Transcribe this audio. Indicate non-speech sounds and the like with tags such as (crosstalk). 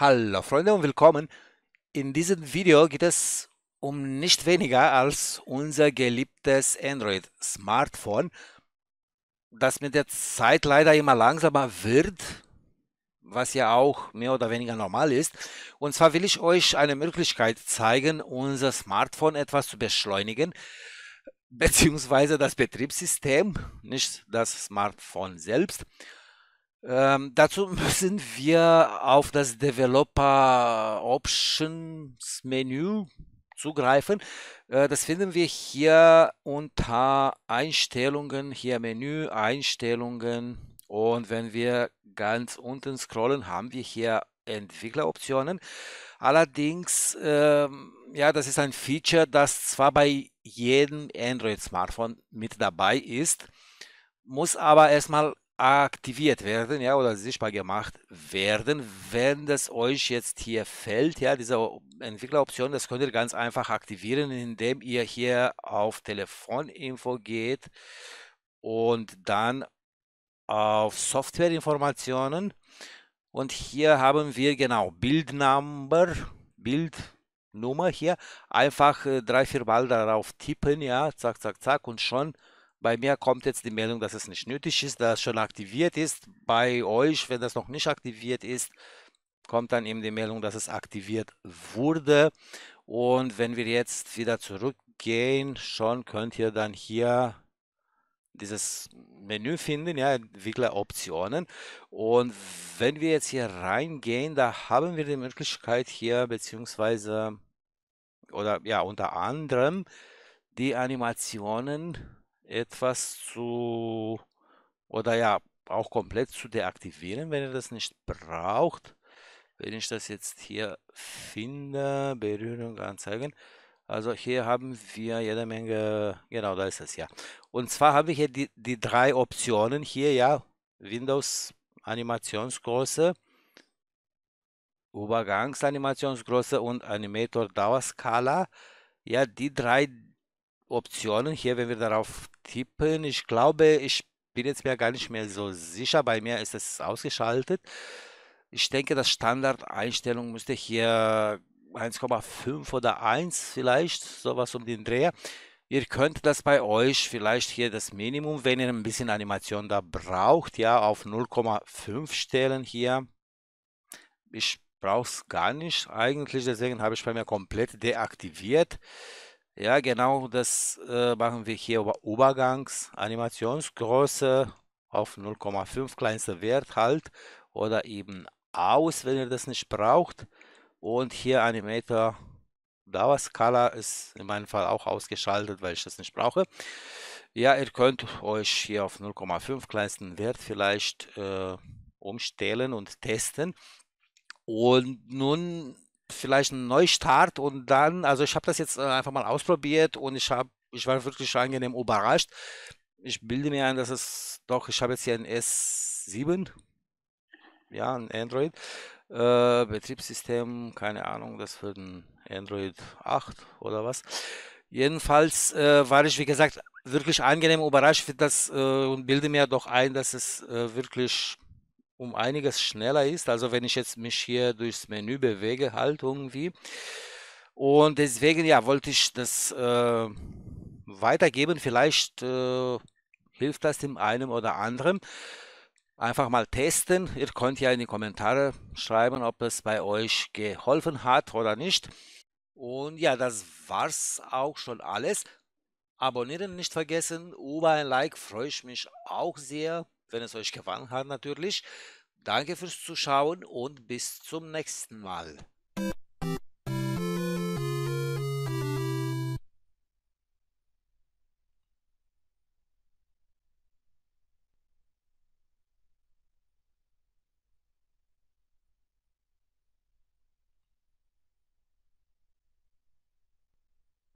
Hallo Freunde und willkommen. In diesem Video geht es um nicht weniger als unser geliebtes Android-Smartphone, das mit der Zeit leider immer langsamer wird, was ja auch mehr oder weniger normal ist. Und zwar will ich euch eine Möglichkeit zeigen, unser Smartphone etwas zu beschleunigen, beziehungsweise das Betriebssystem, nicht das Smartphone selbst. Ähm, dazu (laughs) müssen wir auf das Developer Options Menü zugreifen. Äh, das finden wir hier unter Einstellungen, hier Menü, Einstellungen. Und wenn wir ganz unten scrollen, haben wir hier Entwickleroptionen. Allerdings, ähm, ja, das ist ein Feature, das zwar bei jedem Android-Smartphone mit dabei ist, muss aber erstmal aktiviert werden, ja, oder sichtbar gemacht werden, wenn das euch jetzt hier fällt, ja, diese Entwickleroption, das könnt ihr ganz einfach aktivieren, indem ihr hier auf Telefoninfo geht und dann auf Softwareinformationen und hier haben wir genau Bildnummer, Bildnummer hier, einfach äh, drei, vier Mal darauf tippen, ja, zack, zack, zack und schon bei mir kommt jetzt die Meldung, dass es nicht nötig ist, dass es schon aktiviert ist. Bei euch, wenn das noch nicht aktiviert ist, kommt dann eben die Meldung, dass es aktiviert wurde. Und wenn wir jetzt wieder zurückgehen, schon könnt ihr dann hier dieses Menü finden, ja, Entwickleroptionen. Und wenn wir jetzt hier reingehen, da haben wir die Möglichkeit hier, beziehungsweise, oder ja, unter anderem die Animationen etwas zu oder ja auch komplett zu deaktivieren, wenn ihr das nicht braucht. Wenn ich das jetzt hier finde, Berührung anzeigen. Also hier haben wir jede Menge, genau da ist es ja. Und zwar habe ich hier die, die drei Optionen hier, ja, Windows Animationsgröße, Übergangsanimationsgröße und Animator Dauerskala. Ja, die drei Optionen hier, wenn wir darauf tippen. Ich glaube, ich bin jetzt mir gar nicht mehr so sicher. Bei mir ist es ausgeschaltet. Ich denke, das Standardeinstellung müsste hier 1,5 oder 1 vielleicht, sowas um den Dreher. Ihr könnt das bei euch vielleicht hier das Minimum, wenn ihr ein bisschen Animation da braucht, ja, auf 0,5 stellen hier. Ich brauche es gar nicht eigentlich, deswegen habe ich bei mir komplett deaktiviert. Ja, genau, das äh, machen wir hier über Übergangs, Animationsgröße auf 0,5 kleinster Wert halt oder eben aus, wenn ihr das nicht braucht. Und hier Animator Dauer Skala ist in meinem Fall auch ausgeschaltet, weil ich das nicht brauche. Ja, ihr könnt euch hier auf 0,5 kleinsten Wert vielleicht äh, umstellen und testen. Und nun vielleicht einen Neustart und dann, also ich habe das jetzt äh, einfach mal ausprobiert und ich habe, ich war wirklich angenehm überrascht. Ich bilde mir ein, dass es doch, ich habe jetzt hier ein S7, ja, ein Android. Äh, Betriebssystem, keine Ahnung, das wird ein Android 8 oder was. Jedenfalls äh, war ich, wie gesagt, wirklich angenehm überrascht für das äh, und bilde mir doch ein, dass es äh, wirklich um einiges schneller ist. Also wenn ich jetzt mich hier durchs Menü bewege, halt irgendwie. Und deswegen, ja, wollte ich das äh, weitergeben. Vielleicht äh, hilft das dem einen oder anderen. Einfach mal testen. Ihr könnt ja in die Kommentare schreiben, ob es bei euch geholfen hat oder nicht. Und ja, das war's auch schon alles. Abonnieren nicht vergessen. Über ein Like freue ich mich auch sehr wenn es euch gefallen hat natürlich. Danke fürs Zuschauen und bis zum nächsten Mal.